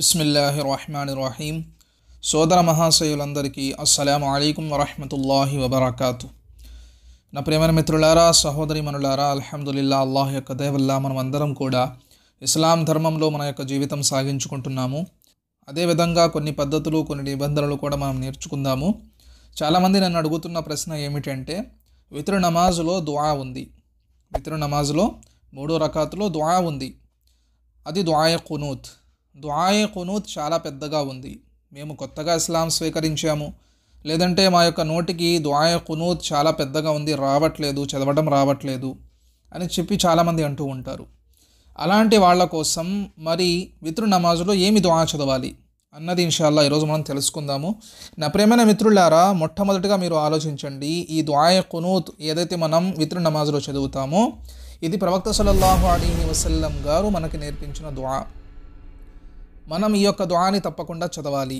బిస్మిల్లాహి రహమాన్ రహీం సోదర మహాశయులందరికీ అస్సలం అయికు వరహమతుల్లాహి వబర్కాతు నా ప్రేమైన మిత్రులారా సహోదరి మనులారా అల్హమ్దుల్లా అల్లాహ్ యొక్క దేవల్లా మనం అందరం కూడా ఇస్లాం ధర్మంలో మన యొక్క జీవితం సాగించుకుంటున్నాము అదేవిధంగా కొన్ని పద్ధతులు కొన్ని నిబంధనలు కూడా మనం నేర్చుకుందాము చాలామంది నన్ను అడుగుతున్న ప్రశ్న ఏమిటంటే వితరు నమాజులో దువా ఉంది వితరు నమాజులో మూడో రకాతులో దువా ఉంది అది దువాయ కునూత్ దుఆఏ కునూత్ చాలా పెద్దగా ఉంది మేము కొత్తగా ఇస్లాం స్వీకరించాము లేదంటే మా యొక్క నోటికి దుఆయ కునూత్ చాలా పెద్దగా ఉంది రావట్లేదు చదవడం రావట్లేదు అని చెప్పి చాలామంది అంటూ ఉంటారు అలాంటి వాళ్ళ కోసం మరి మిత్రు నమాజులో ఏమి దుఆ చదవాలి అన్నది ఇన్షాల్లా ఈరోజు మనం తెలుసుకుందాము నా ప్రేమైన మిత్రులారా మొట్టమొదటిగా మీరు ఆలోచించండి ఈ దుఆయ కునూత్ ఏదైతే మనం మిత్ర నమాజులో చదువుతామో ఇది ప్రవక్త సలల్లాహు అలీ వసల్లం గారు మనకి నేర్పించిన దుఆ మనం ఈ యొక్క దుహాని తప్పకుండా చదవాలి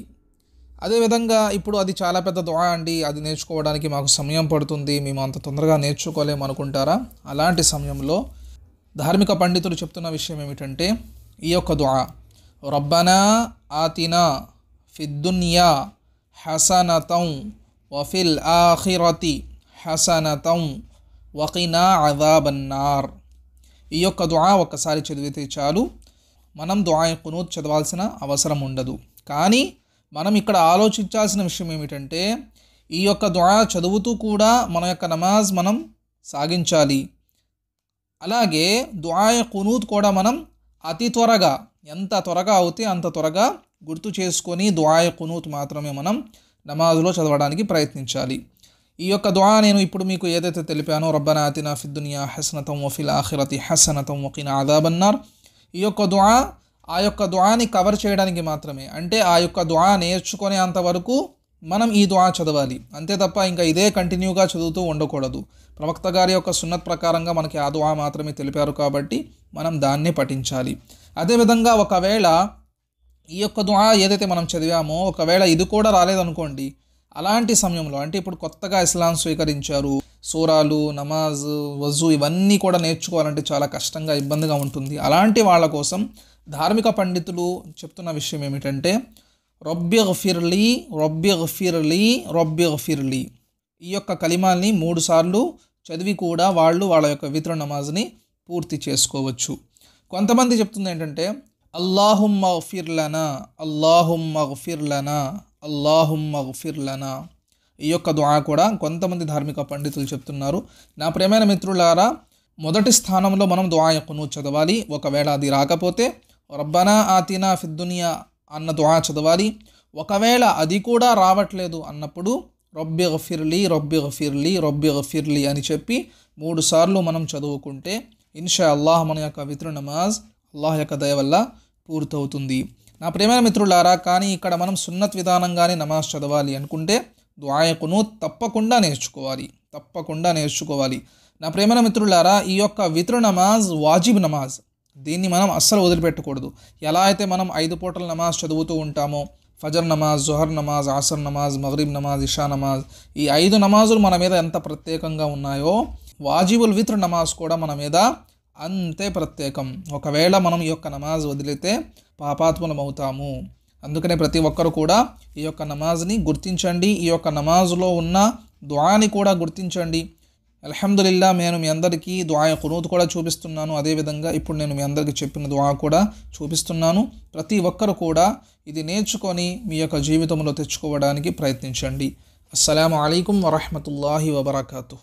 అదేవిధంగా ఇప్పుడు అది చాలా పెద్ద దుహా అండి అది నేర్చుకోవడానికి మాకు సమయం పడుతుంది మేము అంత తొందరగా నేర్చుకోలేము అనుకుంటారా అలాంటి సమయంలో ధార్మిక పండితులు చెప్తున్న విషయం ఏమిటంటే ఈ యొక్క దుహా రబ్బనా ఆతినా ఫిద్దున్యా హసనతం వఫిల్ ఆఖిరతి హసనతం వకినా అదాబన్నార్ ఈ యొక్క దుహా ఒక్కసారి చదివితే చాలు మనం దుఆయ్ కునూత్ చదవాల్సిన అవసరం ఉండదు కానీ మనం ఇక్కడ ఆలోచించాల్సిన విషయం ఏమిటంటే ఈ యొక్క దుఆ చదువుతూ కూడా మన యొక్క నమాజ్ మనం సాగించాలి అలాగే దుఆయ్ కునూత్ కూడా మనం అతి త్వరగా ఎంత త్వరగా అవుతే అంత త్వరగా గుర్తు చేసుకొని దుఆయ్ కునూత్ మాత్రమే మనం నమాజ్లో చదవడానికి ప్రయత్నించాలి ఈ యొక్క దుఆ నేను ఇప్పుడు మీకు ఏదైతే తెలిపానో రబ్బనా అతినా ఫిద్దునియా హసనతం వఫిల్ ఆఖిరతి హసనతం వకిన ఆదాబన్నార్ ఈ యొక్క దువా ఆ యొక్క దువాని కవర్ చేయడానికి మాత్రమే అంటే ఆ యొక్క దువా నేర్చుకునే అంతవరకు మనం ఈ దువా చదవాలి అంతే తప్ప ఇంకా ఇదే కంటిన్యూగా చదువుతూ ఉండకూడదు ప్రవక్త గారి యొక్క సున్నత్ ప్రకారంగా మనకి ఆ దువా మాత్రమే తెలిపారు కాబట్టి మనం దాన్ని పఠించాలి అదేవిధంగా ఒకవేళ ఈ యొక్క దువా ఏదైతే మనం చదివామో ఒకవేళ ఇది కూడా రాలేదనుకోండి అలాంటి సమయంలో అంటే ఇప్పుడు కొత్తగా ఇస్లాం స్వీకరించారు సూరాలు నమాజ్ వజు ఇవన్నీ కూడా నేర్చుకోవాలంటే చాలా కష్టంగా ఇబ్బందిగా ఉంటుంది అలాంటి వాళ్ళ కోసం ధార్మిక పండితులు చెప్తున్న విషయం ఏమిటంటే రొబ్బి గఫిర్లీ రొబ్బి గఫిర్లీ రొబ్బి గఫిర్లీ ఈ యొక్క కలిమాల్ని మూడుసార్లు చదివి కూడా వాళ్ళు వాళ్ళ యొక్క వితర నమాజ్ని పూర్తి చేసుకోవచ్చు కొంతమంది చెప్తుంది ఏంటంటే అల్లాహుమ్మ గఫిర్లనా అల్లాహుమ్మ గఫిర్లనా అల్లాహుమ్మ గఫిర్లనా ఈ యొక్క దుఆ కూడా కొంతమంది ధార్మిక పండితులు చెప్తున్నారు నా ప్రేమైన మిత్రులారా మొదటి స్థానంలో మనం దుఆ యొక్కను చదవాలి ఒకవేళ అది రాకపోతే రబ్బనా ఆతినా ఫిద్దునియా అన్న దుఆ చదవాలి ఒకవేళ అది కూడా రావట్లేదు అన్నప్పుడు రొబ్బె గఫిర్లీ రొబ్బె గఫిర్లీ రొబ్బె ఫిర్లీ అని చెప్పి మూడు సార్లు మనం చదువుకుంటే ఇన్షా అల్లాహ్ మన యొక్క విత్రు నమాజ్ అల్లాహ్ యొక్క దయ వల్ల పూర్తవుతుంది నా ప్రేమైన మిత్రులారా కానీ ఇక్కడ మనం సున్నత్ విధానంగానే నమాజ్ చదవాలి అనుకుంటే దుఆయకును తప్పకుండా నేర్చుకోవాలి తప్పకుండా నేర్చుకోవాలి నా ప్రేమల మిత్రులారా ఈ యొక్క వితృ నమాజ్ వాజిబ్ నమాజ్ దీన్ని మనం అస్సలు వదిలిపెట్టకూడదు ఎలా అయితే మనం ఐదు పూటల నమాజ్ చదువుతూ ఉంటామో ఫజర్ నమాజ్ జొహర్ నమాజ్ ఆసర్ నమాజ్ మగరీబ్ నమాజ్ ఇషా నమాజ్ ఈ ఐదు నమాజులు మన మీద ఎంత ప్రత్యేకంగా ఉన్నాయో వాజిబుల్ విత్ర నమాజ్ కూడా మన మీద అంతే ప్రత్యేకం ఒకవేళ మనం ఈ యొక్క నమాజ్ వదిలితే పాపాత్ములమవుతాము అందుకనే ప్రతి ఒక్కరు కూడా ఈ యొక్క నమాజ్ని గుర్తించండి ఈ యొక్క నమాజ్లో ఉన్న దుఆని కూడా గుర్తించండి అల్హమ్దుల్లా నేను మీ అందరికీ దుఆ కునూత్ కూడా చూపిస్తున్నాను అదేవిధంగా ఇప్పుడు నేను మీ అందరికీ చెప్పిన దుఆ కూడా చూపిస్తున్నాను ప్రతి ఒక్కరు కూడా ఇది నేర్చుకొని మీ యొక్క జీవితంలో తెచ్చుకోవడానికి ప్రయత్నించండి అస్సలం అయికం వరహమూల వబర్కూ